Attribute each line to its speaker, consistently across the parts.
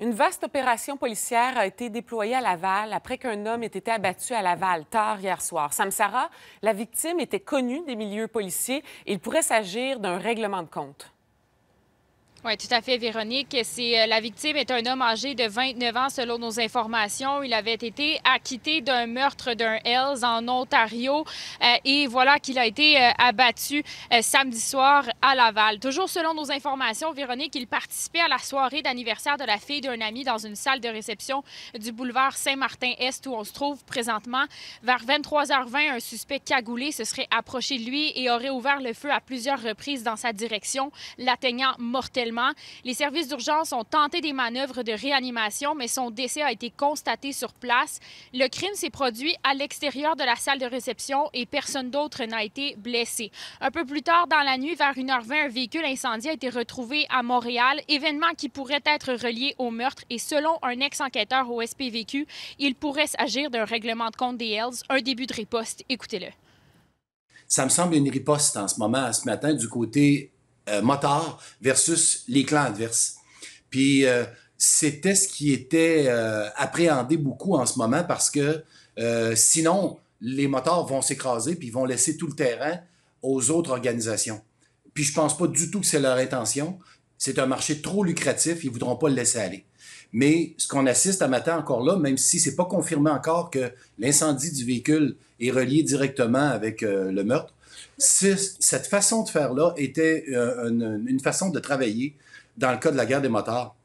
Speaker 1: Une vaste opération policière a été déployée à Laval après qu'un homme ait été abattu à Laval tard hier soir. Samsara, la victime était connue des milieux policiers et il pourrait s'agir d'un règlement de compte.
Speaker 2: Oui, tout à fait, Véronique. C'est, euh, la victime est un homme âgé de 29 ans, selon nos informations. Il avait été acquitté d'un meurtre d'un Hells en Ontario euh, et voilà qu'il a été euh, abattu samedi soir à Laval. Toujours selon nos informations, Véronique, il participait à la soirée d'anniversaire de la fille d'un ami dans une salle de réception du boulevard Saint-Martin-Est où on se trouve présentement. Vers 23h20, un suspect cagoulé se serait approché de lui et aurait ouvert le feu à plusieurs reprises dans sa direction, l'atteignant mortellement. Les services d'urgence ont tenté des manœuvres de réanimation, mais son décès a été constaté sur place. Le crime s'est produit à l'extérieur de la salle de réception et personne d'autre n'a été blessé. Un peu plus tard dans la nuit, vers 1h20, un véhicule incendié a été retrouvé à Montréal, événement qui pourrait être relié au meurtre et selon un ex-enquêteur au SPVQ, il pourrait s'agir d'un règlement de compte des Hells, un début de riposte. Écoutez-le.
Speaker 3: Ça me semble une riposte en ce moment, ce matin, du côté euh, versus les clans adverses. Puis euh, c'était ce qui était euh, appréhendé beaucoup en ce moment parce que euh, sinon, les moteurs vont s'écraser puis ils vont laisser tout le terrain aux autres organisations. Puis je pense pas du tout que c'est leur intention. C'est un marché trop lucratif, ils voudront pas le laisser aller. Mais ce qu'on assiste à matin encore là, même si c'est pas confirmé encore que l'incendie du véhicule est relié directement avec le meurtre, cette façon de faire-là était euh, une, façon de travailler dans le cas de la guerre des motards,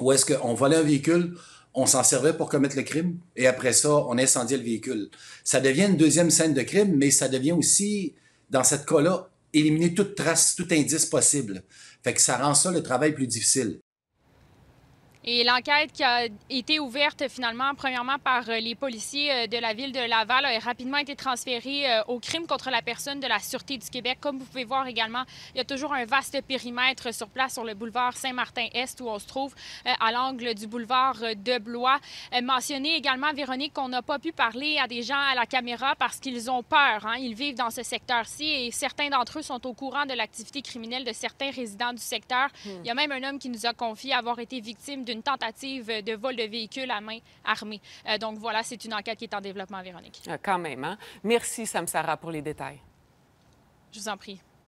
Speaker 3: où est-ce qu'on volait un véhicule, on s'en servait pour commettre le crime, et après ça, on incendiait le véhicule. Ça devient une deuxième scène de crime, mais ça devient aussi, dans cette cas-là, éliminer toute trace, tout indice possible. Fait que ça rend ça le travail plus difficile.
Speaker 2: Et l'enquête qui a été ouverte finalement, premièrement par euh, les policiers euh, de la ville de Laval, a rapidement été transférée euh, au crime contre la personne de la Sûreté du Québec. Comme vous pouvez voir également, il y a toujours un vaste périmètre sur place sur le boulevard Saint-Martin-Est où on se trouve à l'angle du boulevard de Blois. Mentionné également, Véronique, qu'on n'a pas pu parler à des gens à la caméra parce qu'ils ont peur. Hein. Ils vivent dans ce secteur-ci et certains d'entre eux sont au courant de l'activité criminelle de certains résidents du secteur. Hmm. Il y a même un homme qui nous a confié avoir été victime d'une une tentative de vol de véhicule à main armée. Euh, donc voilà, c'est une enquête qui est en développement, Véronique.
Speaker 1: Ah, quand même, hein? Merci, Sam Sarah, pour les détails.
Speaker 2: Je vous en prie.